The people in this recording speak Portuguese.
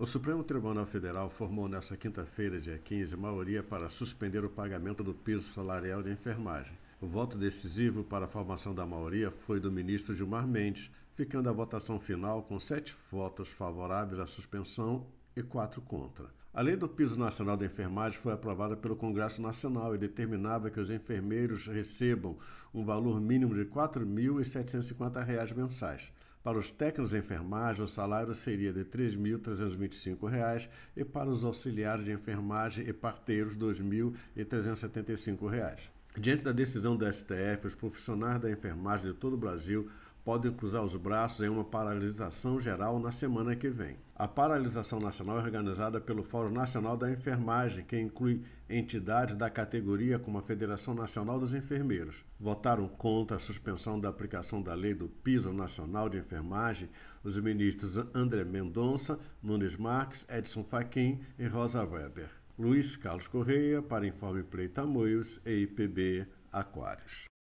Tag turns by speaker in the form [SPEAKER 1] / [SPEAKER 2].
[SPEAKER 1] O Supremo Tribunal Federal formou nesta quinta-feira, dia 15, maioria para suspender o pagamento do piso salarial de enfermagem. O voto decisivo para a formação da maioria foi do ministro Gilmar Mendes, ficando a votação final com sete votos favoráveis à suspensão e 4 contra. A lei do piso nacional da enfermagem foi aprovada pelo Congresso Nacional e determinava que os enfermeiros recebam um valor mínimo de R$ 4.750 mensais. Para os técnicos de enfermagem, o salário seria de R$ 3.325 e para os auxiliares de enfermagem e parteiros R$ 2.375. Diante da decisão do STF, os profissionais da enfermagem de todo o Brasil podem cruzar os braços em uma paralisação geral na semana que vem. A paralisação nacional é organizada pelo Fórum Nacional da Enfermagem, que inclui entidades da categoria como a Federação Nacional dos Enfermeiros. Votaram contra a suspensão da aplicação da lei do piso nacional de enfermagem os ministros André Mendonça, Nunes Marques, Edson Fachin e Rosa Weber. Luiz Carlos Correia para Informe Play Moios e IPB Aquários.